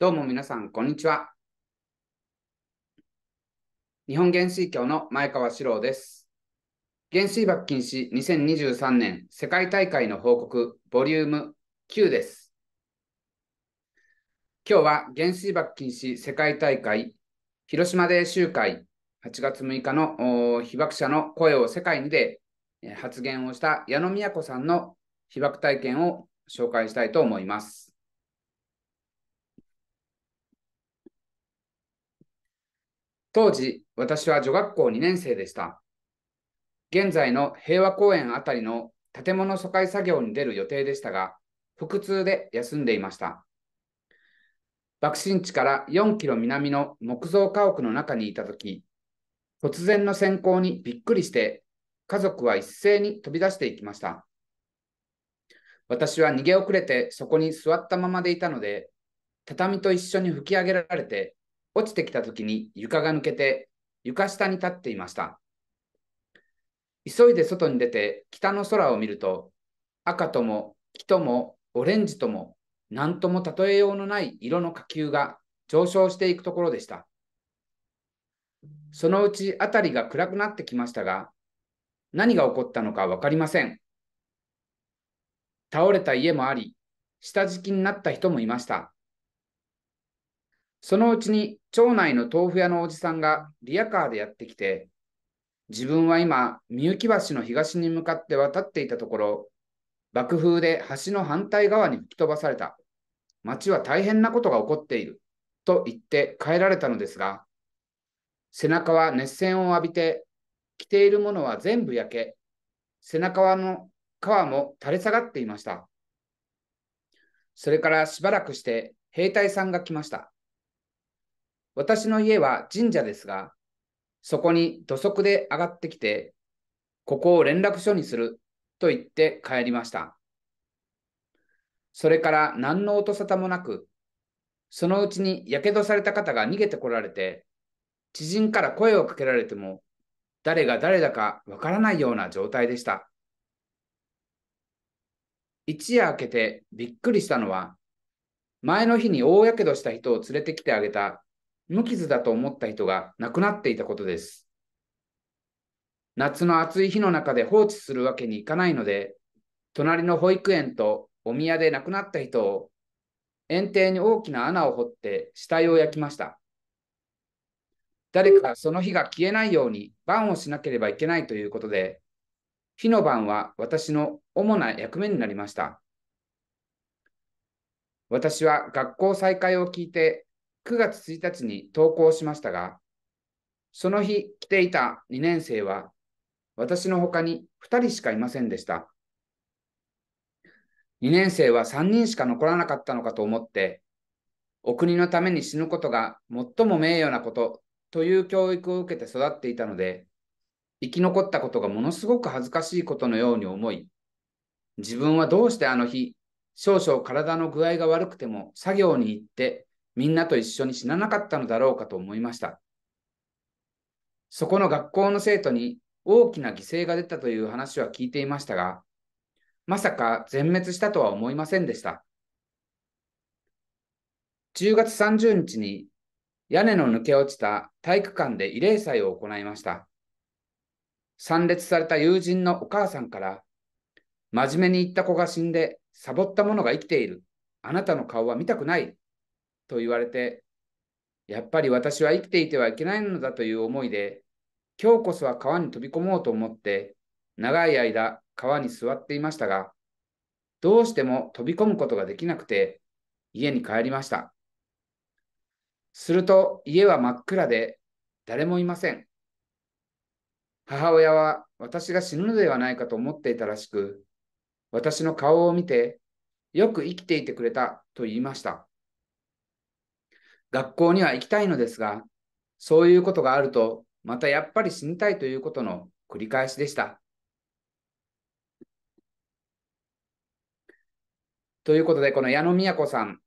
どうも皆さん、こんにちは。日本原水協の前川史郎です。原水爆禁止2023年世界大会の報告、ボリューム9です。今日は原水爆禁止世界大会広島で集会8月6日の被爆者の声を世界にで発言をした矢野美也子さんの被爆体験を紹介したいと思います。当時、私は女学校2年生でした。現在の平和公園あたりの建物疎開作業に出る予定でしたが、腹痛で休んでいました。爆心地から4キロ南の木造家屋の中にいたとき、突然の閃光にびっくりして、家族は一斉に飛び出していきました。私は逃げ遅れてそこに座ったままでいたので、畳と一緒に吹き上げられて、落ちてきた時に床が抜けて床下に立っていました。急いで外に出て北の空を見ると赤とも木ともオレンジとも何とも例えようのない色の火球が上昇していくところでした。そのうち辺りが暗くなってきましたが、何が起こったのか分かりません。倒れた家もあり、下敷きになった人もいました。そのうちに町内の豆腐屋のおじさんがリアカーでやってきて、自分は今、みゆき橋の東に向かって渡っていたところ、爆風で橋の反対側に吹き飛ばされた。町は大変なことが起こっている。と言って帰られたのですが、背中は熱線を浴びて、着ているものは全部焼け、背中の皮も垂れ下がっていました。それからしばらくして兵隊さんが来ました。私の家は神社ですが、そこに土足で上がってきて、ここを連絡所にすると言って帰りました。それから何の音沙汰もなく、そのうちにやけどされた方が逃げてこられて、知人から声をかけられても、誰が誰だかわからないような状態でした。一夜明けてびっくりしたのは、前の日に大やけどした人を連れてきてあげた無傷だと思った人が亡くなっていたことです。夏の暑い日の中で放置するわけにいかないので、隣の保育園とお宮で亡くなった人を、園庭に大きな穴を掘って死体を焼きました。誰かその火が消えないように番をしなければいけないということで、火の番は私の主な役目になりました。私は学校再開を聞いて9月1日に登校しましたが、その日来ていた2年生は、私の他に2人しかいませんでした。2年生は3人しか残らなかったのかと思って、お国のために死ぬことが最も名誉なことという教育を受けて育っていたので、生き残ったことがものすごく恥ずかしいことのように思い、自分はどうしてあの日、少々体の具合が悪くても作業に行ってみんなと一緒に死ななかったのだろうかと思いました。そこの学校の生徒に大きな犠牲が出たという話は聞いていましたが、まさか全滅したとは思いませんでした。10月30日に屋根の抜け落ちた体育館で慰霊祭を行いました。参列された友人のお母さんから、真面目に言った子が死んでサボった者が生きている。あなたの顔は見たくない。と言われて、やっぱり私は生きていてはいけないのだという思いで、今日こそは川に飛び込もうと思って、長い間川に座っていましたが、どうしても飛び込むことができなくて、家に帰りました。すると家は真っ暗で誰もいません。母親は私が死ぬのではないかと思っていたらしく、私の顔を見て、よく生きていてくれたと言いました。学校には行きたいのですが、そういうことがあると、またやっぱり死にたいということの繰り返しでした。ということで、この矢野美也子さん、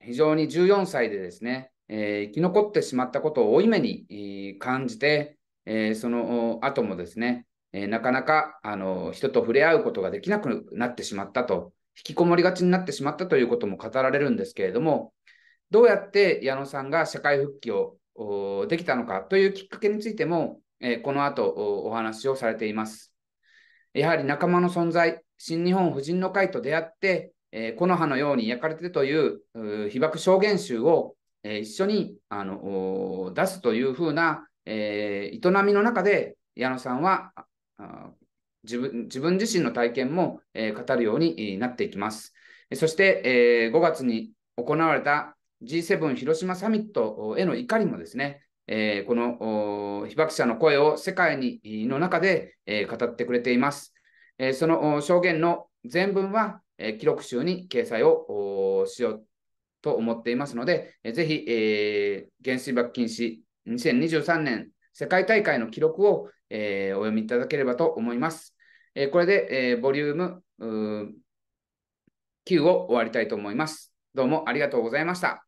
非常に14歳でですね、えー、生き残ってしまったことを負い目に、えー、感じて、えー、その後もですね、えなかなかあの人と触れ合うことができなくなってしまったと、引きこもりがちになってしまったということも語られるんですけれども、どうやって矢野さんが社会復帰をできたのかというきっかけについても、えこの後お話をされています。やはり仲間の存在、新日本婦人の会と出会って、え木の葉のように焼かれてという被爆証言集を、え一緒にあの出すというふうな、え営みの中で矢野さんは自分自分自身の体験も、え語るようになっていきます。そして、え5月に行われた G7 広島サミットへの怒りもですね、えー、この被爆者の声を世界にの中で、えー、語ってくれています。えー、その証言の全文は、え記録集に掲載をしようと思っていますので、えー、ぜひ、え原水爆禁止2023年世界大会の記録を、えお読みいただければと思います。えこれで、えボリューム9を終わりたいと思います。どうもありがとうございました。